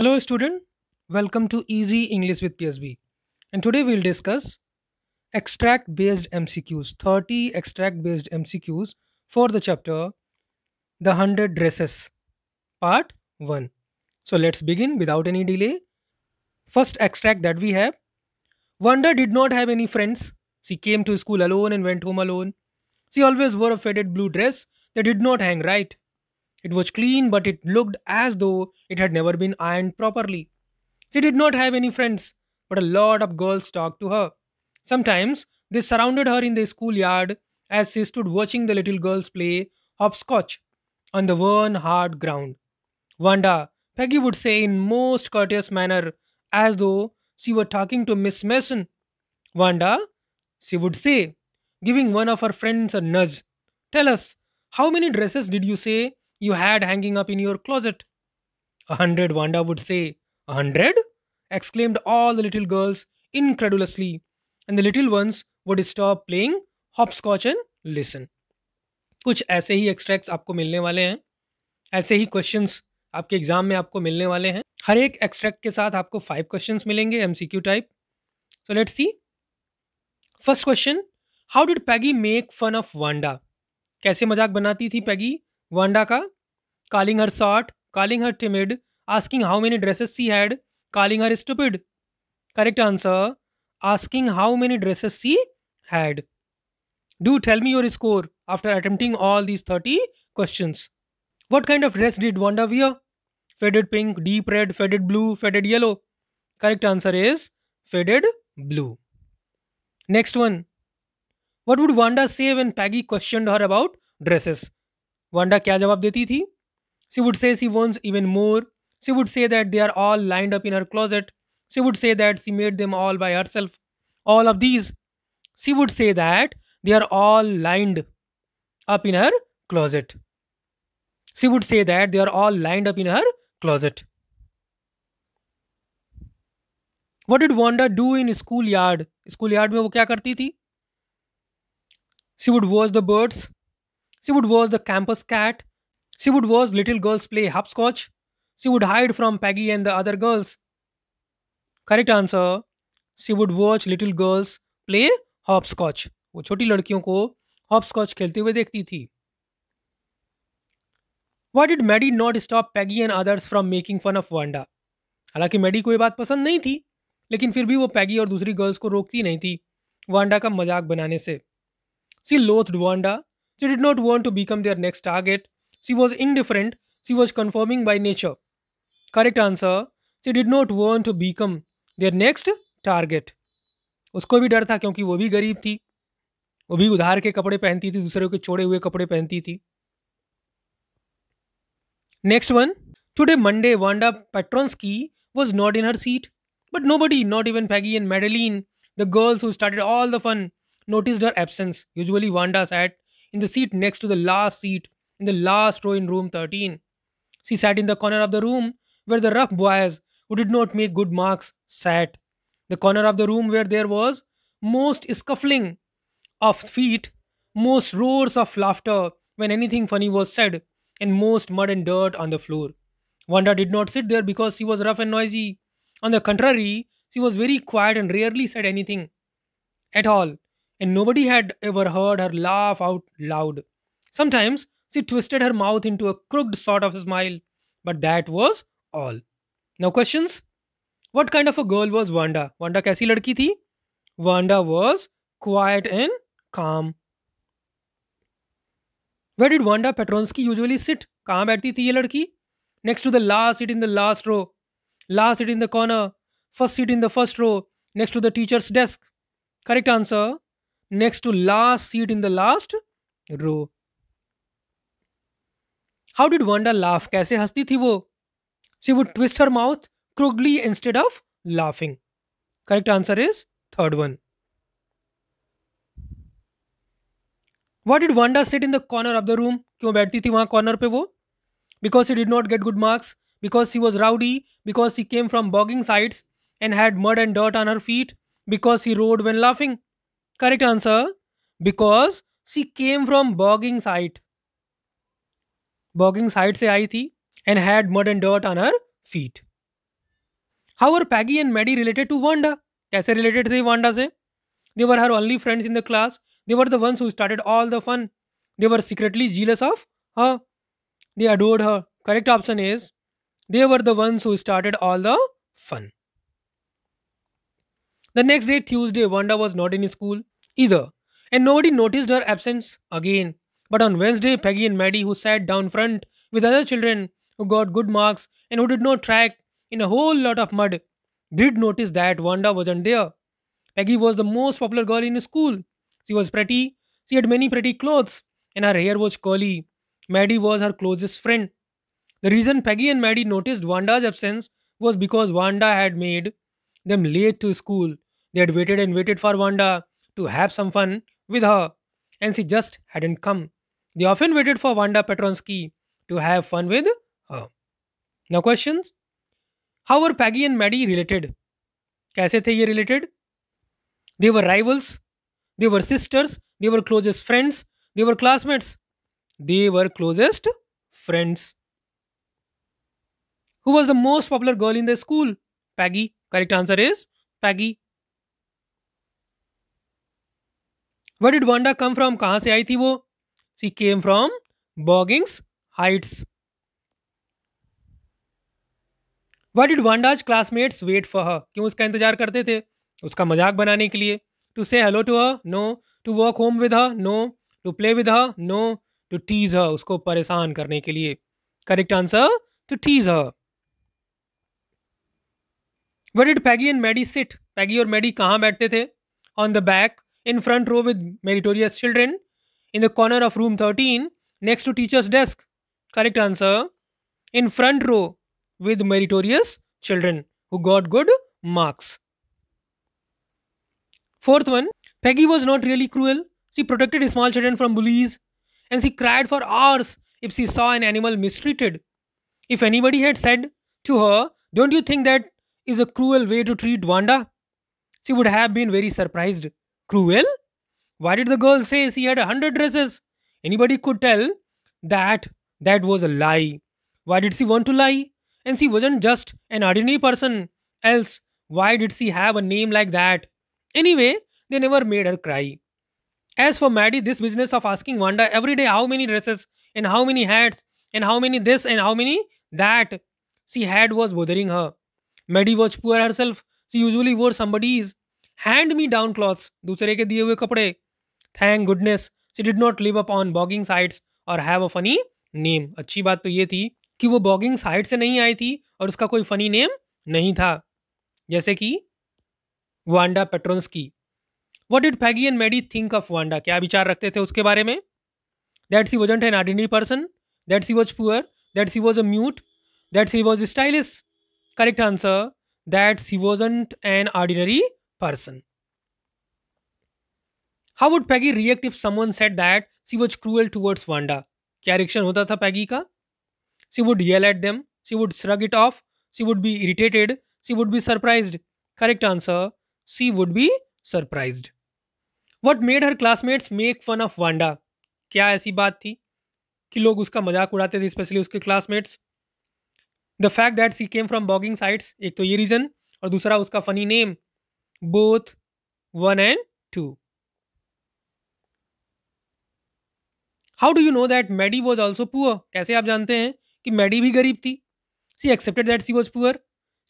Hello student, welcome to Easy English with PSB and today we will discuss extract based MCQs, 30 extract based MCQs for the chapter The 100 Dresses part 1. So let's begin without any delay. First extract that we have. Wanda did not have any friends. She came to school alone and went home alone. She always wore a faded blue dress that did not hang right. It was clean, but it looked as though it had never been ironed properly. She did not have any friends, but a lot of girls talked to her. Sometimes they surrounded her in the schoolyard as she stood watching the little girls play hopscotch on the worn hard ground. Wanda, Peggy would say in most courteous manner, as though she were talking to Miss Mason. Wanda, she would say, giving one of her friends a nudge. Tell us, how many dresses did you say you had hanging up in your closet. A hundred, Wanda would say. A hundred? exclaimed all the little girls incredulously, and the little ones would stop playing hopscotch and listen. कुछ ऐसे ही extracts आपको मिलने वाले हैं ऐसे ही questions आपके exam में आपको मिलने वाले हैं हर एक एक्सट्रैक्ट के साथ आपको फाइव क्वेश्चंस मिलेंगे MCQ type so let's see first question how did Peggy make fun of Wanda कैसे मजाक बनाती थी पैगी वांडा का calling her short calling her timid asking how many dresses she had calling her stupid correct answer asking how many dresses she had do tell me your score after attempting all these thirty question what kind of dress did Wanda wear faded pink deep red faded blue faded yellow correct answer is faded blue next one what would Wanda say when Peggy question her about dresses Wanda क्या जवाब देती थी she would say she owns even more she would say that they are all lined up in her closet she would say that she made them all by herself all of these she would say that they are all lined up in her closet she would say that they are all lined up in her closet what did Wanda do in schoolyard schoolyard में वो क्या करती थी she would watch the birds She would watch the campus cat. She would watch little girls play hopscotch. She would hide from Peggy and the other girls. Correct answer. She would watch little girls play hopscotch. वो छोटी लड़कियों को hopscotch खेलते हुए देखती थी Why did Maddie not stop Peggy and others from making fun of Wanda? हालांकि Maddie को ये बात पसंद नहीं थी लेकिन फिर भी वो पैगी और दूसरी गर्ल्स को रोकती नहीं थी वांडा का मजाक बनाने से she loathed Wanda She did not want to become their next target. She was indifferent. She was conforming by nature. Correct answer. She did not want to become their next target. उसको भी डर था क्योंकि वो भी गरीब थी वो भी उधार के कपड़े पहनती थी दूसरों के छोड़े हुए कपड़े पहनती थी next one today Monday Wanda Petronski was not in her seat. But nobody, not even Peggy and Madeline, the girls who started all the fun, noticed her absence. Usually Wanda sat in the seat next to the last seat in the last row in room 13. She sat in the corner of the room where the rough boys who did not make good marks sat. The corner of the room where there was most scuffling of feet, most roars of laughter when anything funny was said, and most mud and dirt on the floor. Wanda did not sit there because she was rough and noisy. On the contrary, she was very quiet and rarely said anything at all and nobody had ever heard her laugh out loud. Sometimes she twisted her mouth into a crooked sort of smile, but that was all. Now, questions? What kind of a girl was Wanda? Wanda kaisi ladki thi? Wanda was quiet and calm. Where did Wanda Petronsky usually sit? कहाँ बैठती थी ये लड़की? Next to the last seat in the last row, last seat in the corner, first seat in the first row, next to the teacher's desk. Correct answer next to last seat in the last row. How did Wanda laugh? कैसे हंसती थी वो? She would twist her mouth crookedly instead of laughing. Correct answer is third one. What did Wanda sit in the corner of the room? क्यों बैठती थी वहाँ corner पे वो? Because she did not get good marks, because she was rowdy, because she came from bogging sites and had mud and dirt on her feet, because she rode when laughing. Correct answer because she came from bogging site. Bogging site se aayi thi and had mud and dirt on her feet. How are Peggy and Maddie related to Wanda? कैसे related to Wanda They were her only friends in the class. They were the ones who started all the fun. They were secretly jealous of her. They adored her. Correct option is they were the ones who started all the fun. The next day, Tuesday, Wanda was not in school either, and nobody noticed her absence again. But on Wednesday, Peggy and Maddie, who sat down front with other children who got good marks and who did not track in a whole lot of mud, did notice that Wanda wasn't there. Peggy was the most popular girl in school. She was pretty, she had many pretty clothes, and her hair was curly. Maddie was her closest friend. The reason Peggy and Maddie noticed Wanda's absence was because Wanda had made them late to school. They had waited and waited for Wanda, to have some fun with her, and she just hadn't come. They often waited for Wanda Petronsky to have fun with her. Now, questions? How were Peggy and Maddie related? कैसे थे ये related? They were rivals. They were sisters. They were closest friends. They were classmates. They were closest friends. Who was the most popular girl in the school? Peggy. Correct answer is Peggy. What did Wanda come from कहाँ से आई थी वो she came from Boggins Heights what did Wanda's classmates wait for her क्यों उसका इंतजार करते थे उसका मजाक बनाने के लिए to say hello to her no to walk home with her no to play with her no to tease her उसको परेशान करने के लिए correct answer to tease her what did Peggy and Maddie sit Peggy और Maddie कहाँ बैठते थे on the back in front row with meritorious children, in the corner of room 13, next to teacher's desk. Correct answer. In front row with meritorious children who got good marks. Fourth one, Peggy was not really cruel. She protected small children from bullies and she cried for hours if she saw an animal mistreated. If anybody had said to her, Don't you think that is a cruel way to treat Wanda? She would have been very surprised cruel? Why did the girl say she had a hundred dresses? Anybody could tell that that was a lie. Why did she want to lie? And she wasn't just an ordinary person. Else, why did she have a name like that? Anyway, they never made her cry. As for Maddie, this business of asking Wanda every day how many dresses and how many hats and how many this and how many that she had was bothering her. Maddie was poor herself. She usually wore somebody's hand me down clothes दूसरे के दिए हुए कपड़े thank goodness she did not live up on Boggins Heights और have a funny name अच्छी बात तो ये थी कि वो बॉगिंग साइट से नहीं आई थी और उसका कोई फनी नेम नहीं था जैसे कि वांडा की what did Peggy and Maddie think of Wanda क्या विचार रखते थे उसके बारे में that she was and an ordinary person that she was poor that she was a mute that she was stylish correct answer that she was and an ordinary person. How would Peggy react if someone said that she was cruel towards Wanda? क्या reaction होता था Peggy का she would yell at them she would shrug it off she would be irritated she would be surprised correct answer she would be surprised what made her classmates make fun of Wanda क्या ऐसी बात थी कि लोग उसका मजाक उड़ाते थे स्पेशली उसके classmates the fact that she came from Boggins Heights एक तो ये रीज़न और दूसरा उसका funny name both 1 and 2. How do you know that Maddie was also poor कैसे आप जानते हैं कि मैडी भी गरीब थी she accepted that she was poor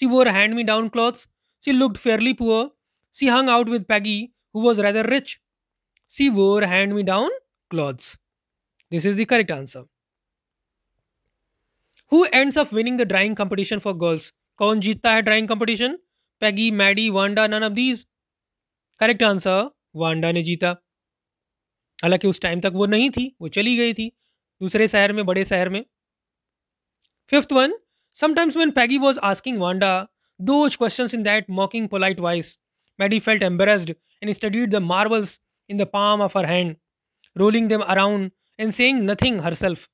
she wore hand me down clothes she looked fairly poor she hung out with Peggy who was rather rich C wore hand me down clothes this is the correct answer who ends up winning the drawing competition for girls कौन जीतता है drawing competition Peggy Maddie Wanda none of these correct answer Wanda ने जीता हालांकि उस time तक वो नहीं थी वो चली गई थी दूसरे शहर में बड़े शहर में fifth one sometimes when Peggy was asking Wanda those questions in that mocking polite voice Maddie felt embarrassed and studied the marbles in the palm of her hand rolling them around and saying nothing herself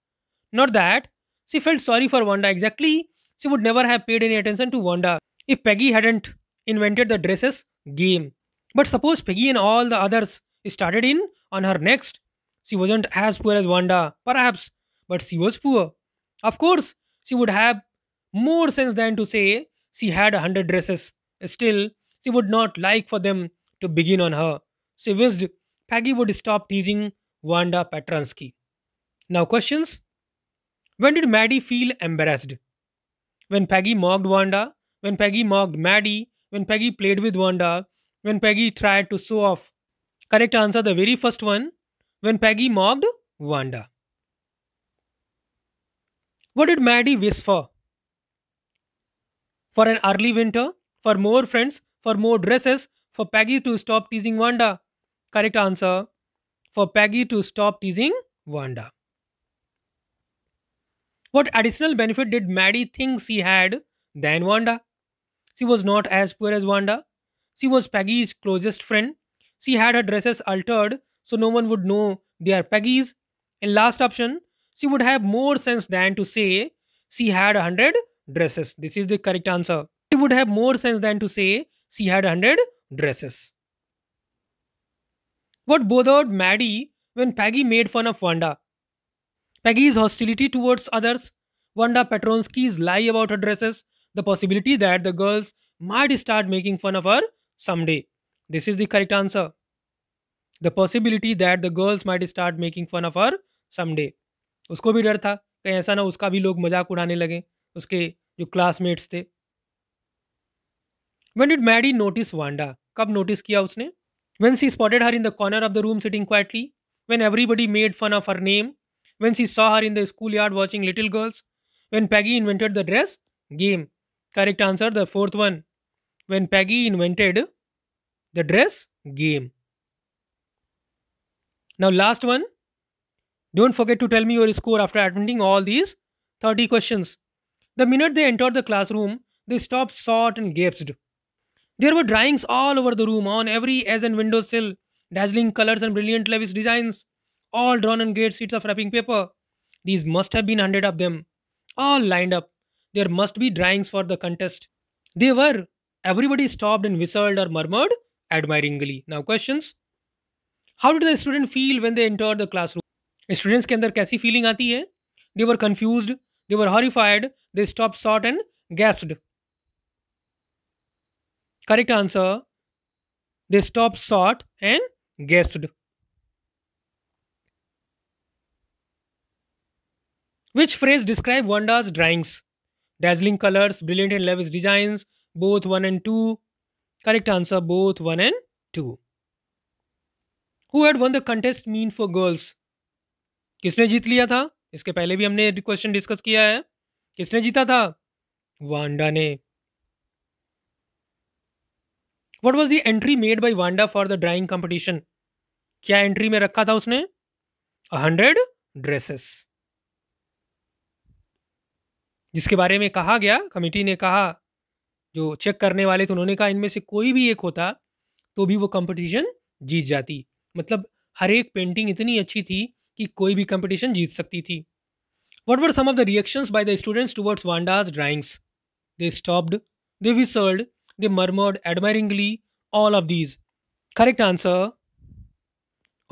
not that she felt sorry for Wanda exactly she would never have paid any attention to Wanda if Peggy hadn't invented the dresses game. But suppose Peggy and all the others started in on her next. She wasn't as poor as Wanda, perhaps, but she was poor. Of course, she would have more sense than to say she had a hundred dresses. Still, she would not like for them to begin on her. She wished Peggy would stop teasing Wanda Patronsky. Now, questions. When did Maddie feel embarrassed? When Peggy mocked Wanda when Peggy mocked Maddie, when Peggy played with Wanda, when Peggy tried to show off. Correct answer, the very first one, when Peggy mocked Wanda. What did Maddie wish for? For an early winter, for more friends, for more dresses, for Peggy to stop teasing Wanda. Correct answer, for Peggy to stop teasing Wanda. What additional benefit did Maddie think she had than Wanda? She was not as poor as Wanda. She was Peggy's closest friend. She had her dresses altered so no one would know they are Peggy's. And last option, she would have more sense than to say she had a hundred dresses. This is the correct answer. She would have more sense than to say she had a hundred dresses. What bothered Maddie when Peggy made fun of Wanda? Peggy's hostility towards others, Wanda Petronsky's lie about her dresses, the possibility that the girls might start making fun of her someday. This is the correct answer. The possibility that the girls might start making fun of her someday. उसको भी डर था कहीं ऐसा ना उसका भी लोग मजाक उड़ाने लगे उसके जो क्लासमेट्स थे when did Maddie notice Wanda कब नोटिस किया उसने when she spotted her in the corner of the room sitting quietly when everybody made fun of her name when she saw her in the schoolyard watching little girls when Peggy invented the dress game Correct answer, the fourth one. When Peggy invented the dress game. Now, last one. Don't forget to tell me your score after attempting all these 30 questions. The minute they entered the classroom, they stopped short and gasped. There were drawings all over the room, on every edge and windowsill, dazzling colors and brilliant lavish designs, all drawn on great sheets of wrapping paper. These must have been hundred of them, all lined up, there must be drawings for the contest. They were. Everybody stopped and whistled or murmured admiringly. Now questions. How did the students feel when they entered the classroom? Students ke andar kaisi feeling aati hai? They were confused. They were horrified. They stopped short and gasped. Correct answer. They stopped short and gasped. Which phrase describes Wanda's drawings? dazzling colors brilliant and lavish designs both 1 and 2 correct answer both 1 and 2 who had won the contest mean for girls किसने जीत लिया था इसके पहले भी हमने question discuss किया है किसने जीता था वांडा ने what was the entry made by Wanda for the drawing competition क्या एंट्री में रखा था उसने हंड्रेड ड्रेसेस जिसके बारे में कहा गया कमेटी ने कहा जो चेक करने वाले थे उन्होंने कहा इनमें से कोई भी एक होता तो भी वो कंपटीशन जीत जाती मतलब हर एक पेंटिंग इतनी अच्छी थी कि कोई भी कंपटीशन जीत सकती थी what were some of the reactions by the students towards Wanda's drawings they stopped they whispered they murmured admiringly all of these correct answer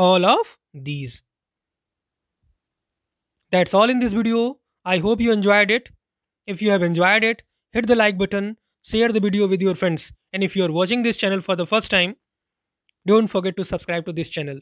all of these that's all in this video I hope you enjoyed it If you have enjoyed it, hit the like button, share the video with your friends and if you are watching this channel for the first time, don't forget to subscribe to this channel.